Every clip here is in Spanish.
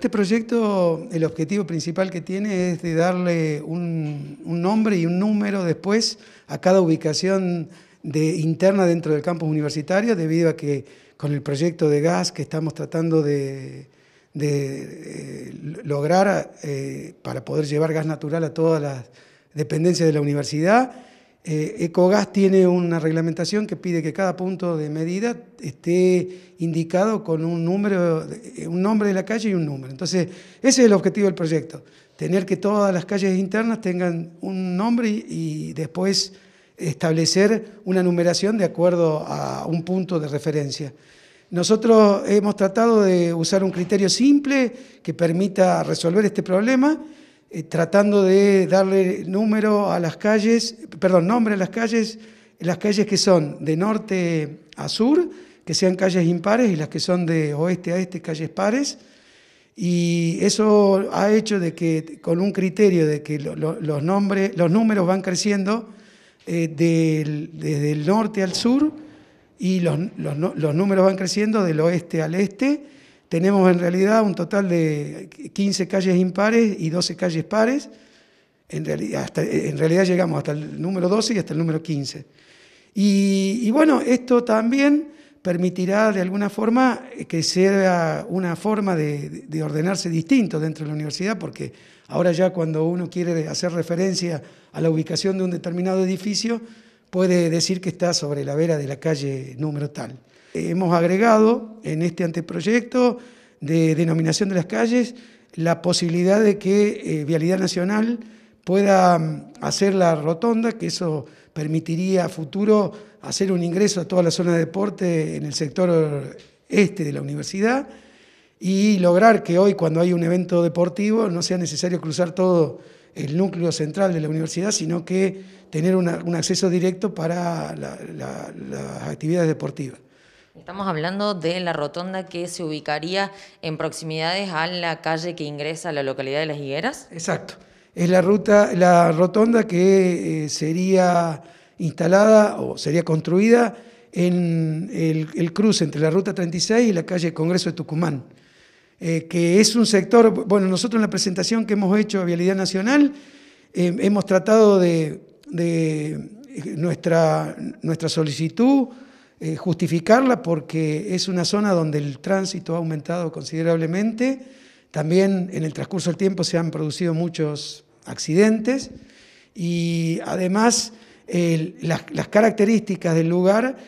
Este proyecto, el objetivo principal que tiene es de darle un, nombre y un número después a cada ubicación interna dentro del campus universitario, debido a que con el proyecto de gas que estamos tratando de, eh, lograr eh, para poder llevar gas natural a todas las dependencias de la universidad, eh, Ecogas tiene una reglamentación que pide que cada punto de medida esté indicado con un número, eh, un nombre de la calle y un número. Entonces, ese es el objetivo del proyecto, tener que todas las calles internas tengan un nombre y después establecer una numeración de acuerdo a un punto de referencia. Nosotros hemos tratado de usar un criterio simple que permita resolver este problema eh, tratando de darle número a las calles, perdón, nombre a las calles, las calles que son de norte a sur, que sean calles impares, y las que son de oeste a este, calles pares. Y eso ha hecho de que, con un criterio de que los, nombres, los números van creciendo eh, desde el norte al sur, y los números van creciendo del oeste al este, tenemos en realidad un total de 15 calles impares y 12 calles pares. En realidad, llegamos hasta el número 12 y hasta el número 15. Y, bueno, esto también permitirá de alguna forma eh, que sea una forma de, ordenarse distinto dentro de la universidad, porque ahora ya cuando uno quiere hacer referencia a la ubicación de un determinado edificio, puede decir que está sobre la vera de la calle número tal. Hemos agregado en este anteproyecto de denominación de las calles la posibilidad de que eh, Vialidad Nacional pueda mm, hacer la rotonda, que eso permitiría a futuro hacer un ingreso a toda la zona de deporte en el sector este de la universidad y lograr que hoy cuando hay un evento deportivo no sea necesario cruzar todo el núcleo central de la universidad, sino que tener un acceso directo para las actividades deportivas. Estamos hablando de la rotonda que se ubicaría en proximidades a la calle que ingresa a la localidad de Las Higueras. Exacto. Es la ruta, la rotonda que eh, sería instalada o sería construida en el, el, cruce entre la ruta 36 y la calle Congreso de Tucumán. Eh, que es un sector, bueno, nosotros en la presentación que hemos hecho a Vialidad Nacional, eh, hemos tratado de, eh, nuestra, nuestra, solicitud, justificarla porque es una zona donde el tránsito ha aumentado considerablemente, también en el transcurso del tiempo se han producido muchos accidentes y además las, características del lugar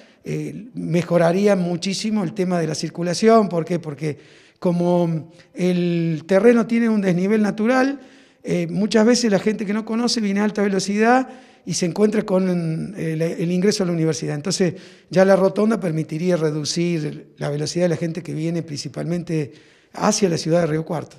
mejorarían muchísimo el tema de la circulación, ¿por qué? Porque como el terreno tiene un desnivel natural, eh, muchas veces la gente que no conoce viene a alta velocidad y se encuentra con eh, el, ingreso a la universidad. Entonces ya la rotonda permitiría reducir la velocidad de la gente que viene principalmente hacia la ciudad de Río Cuarto.